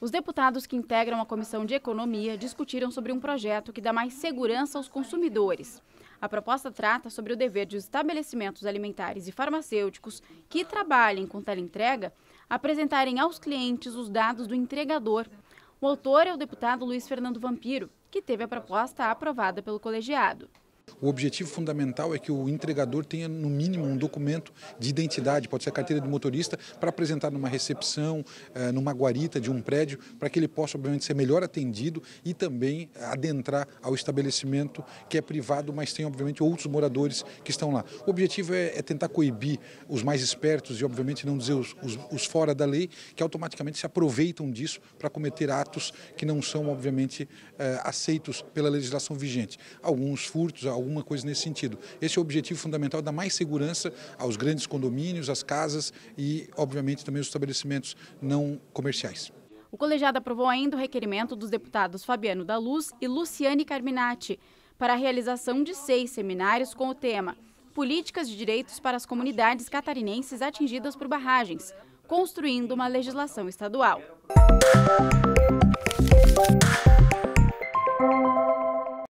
Os deputados que integram a Comissão de Economia discutiram sobre um projeto que dá mais segurança aos consumidores. A proposta trata sobre o dever de os estabelecimentos alimentares e farmacêuticos que trabalhem com teleentrega apresentarem aos clientes os dados do entregador. O autor é o deputado Luiz Fernando Vampiro, que teve a proposta aprovada pelo colegiado. O objetivo fundamental é que o entregador tenha, no mínimo, um documento de identidade, pode ser a carteira do motorista, para apresentar numa recepção, eh, numa guarita de um prédio, para que ele possa, obviamente, ser melhor atendido e também adentrar ao estabelecimento que é privado, mas tem, obviamente, outros moradores que estão lá. O objetivo é, é tentar coibir os mais espertos e, obviamente, não dizer os, os, os fora da lei, que automaticamente se aproveitam disso para cometer atos que não são, obviamente, eh, aceitos pela legislação vigente. Alguns furtos, alguma coisa nesse sentido. Esse é o objetivo fundamental, dar mais segurança aos grandes condomínios, às casas e, obviamente, também aos estabelecimentos não comerciais. O colegiado aprovou ainda o requerimento dos deputados Fabiano da Luz e Luciane Carminati para a realização de seis seminários com o tema Políticas de Direitos para as Comunidades Catarinenses Atingidas por Barragens, construindo uma legislação estadual.